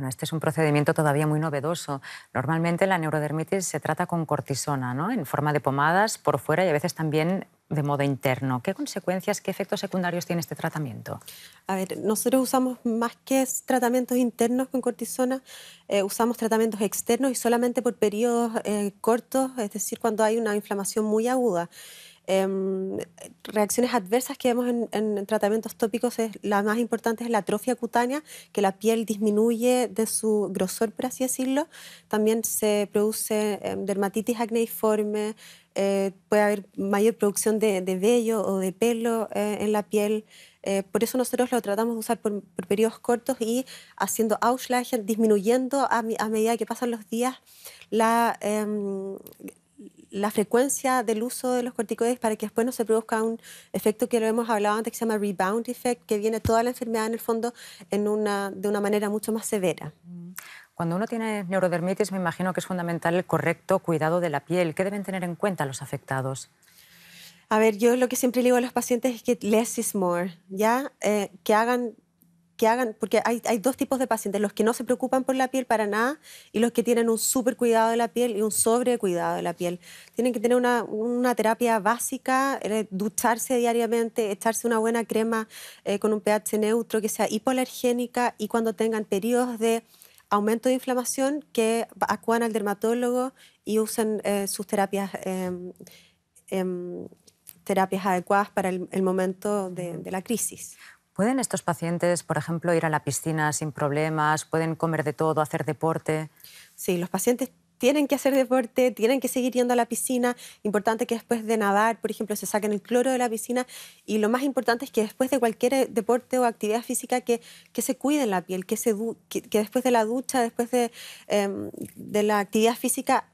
Bueno, este es un procedimiento todavía muy novedoso. Normalmente la neurodermitis se trata con cortisona, ¿no? En forma de pomadas por fuera y a veces también de modo interno. ¿Qué consecuencias, qué efectos secundarios tiene este tratamiento? A ver, nosotros usamos más que tratamientos internos con cortisona, eh, usamos tratamientos externos y solamente por periodos eh, cortos, es decir, cuando hay una inflamación muy aguda. Em, reacciones adversas que vemos en, tratamientos tópicos, es, la más importante es la atrofia cutánea, que la piel disminuye de su grosor, por así decirlo. También se produce em, dermatitis acneiforme, eh, puede haber mayor producción de, vello o de pelo eh, en la piel. Eh, por eso nosotros lo tratamos de usar por, periodos cortos y haciendo Ausschleichen, disminuyendo a, medida que pasan los días la, em, la frecuencia del uso de los corticoides para que después no se produzca un efecto que lo hemos hablado antes que se llama rebound effect, que viene toda la enfermedad en el fondo en una, de una manera mucho más severa. Mm. Cuando uno tiene neurodermitis, me imagino que es fundamental el correcto cuidado de la piel. ¿Qué deben tener en cuenta los afectados? A ver, yo lo que siempre digo a los pacientes es que less is more, ¿ya? Eh, que hagan que hagan, porque hay, dos tipos de pacientes, los que no se preocupan por la piel para nada y los que tienen un súper cuidado de la piel y un sobre cuidado de la piel. Tienen que tener una, terapia básica, eh, ducharse diariamente, echarse una buena crema eh, con un pH neutro que sea hipoalergénica y cuando tengan periodos de aumento de inflamación que acudan al dermatólogo y usen eh, sus terapias em, em, terapias adecuadas para el, momento de, la crisis. ¿Pueden estos pacientes, por ejemplo, ir a la piscina sin problemas? ¿Pueden comer de todo, hacer deporte? Sí, los pacientes tienen que hacer deporte, tienen que seguir yendo a la piscina. Importante que después de nadar, por ejemplo, se saquen el cloro de la piscina. Y lo más importante es que después de cualquier eh, deporte o actividad física, que, que se cuiden la piel, que, que, después de la ducha, después de, em, de la actividad física,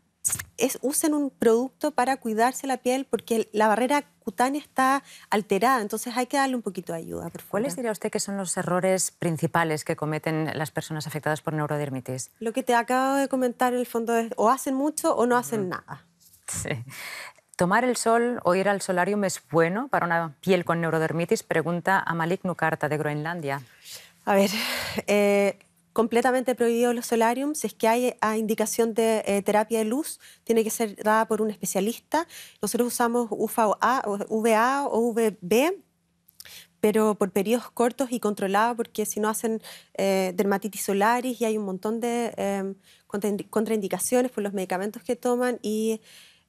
es, usen un producto para cuidarse la piel porque la barrera cutánea está alterada, entonces hay que darle un poquito de ayuda. ¿Cuáles diría usted que son los errores principales que cometen las personas afectadas por neurodermitis? Lo que te acabo de comentar en el fondo es o hacen mucho o no hacen nada. ¿Tomar el sol o ir al solarium es bueno para una piel con neurodermitis? Pregunta a Malik Nukarta de Groenlandia. A ver, eh, completamente prohibido los solariums. Si es que hay a indicación de eh, terapia de luz, tiene que ser dada por un especialista. Nosotros usamos UVA o UVB, pero por periodos cortos y controlados, porque si no hacen eh, dermatitis solaris y hay un montón de eh, contraindicaciones por los medicamentos que toman y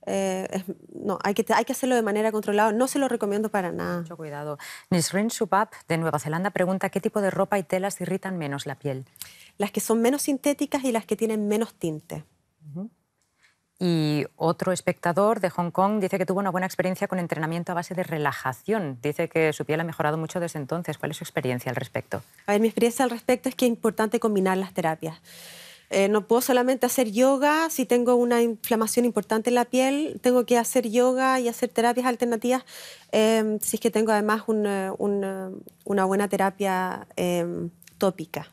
eh, no, hay que, hay que hacerlo de manera controlada. No se lo recomiendo para nada. Mucho cuidado. Nisrin Shupap, de Nueva Zelanda, pregunta qué tipo de ropa y telas irritan menos la piel. Las que son menos sintéticas y las que tienen menos tinte. Y otro espectador de Hong Kong dice que tuvo una buena experiencia con entrenamiento a base de relajación. Dice que su piel ha mejorado mucho desde entonces. ¿Cuál es su experiencia al respecto? A ver, mi experiencia al respecto es que es importante combinar las terapias. Eh, no puedo solamente hacer yoga, si tengo una inflamación importante en la piel, tengo que hacer yoga y hacer terapias alternativas, em, si es que tengo además eh, eh, una buena terapia em, tópica.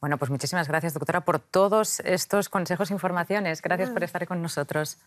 Bueno, pues muchísimas gracias, doctora, por todos estos consejos e informaciones. Gracias por ah. estar con nosotros.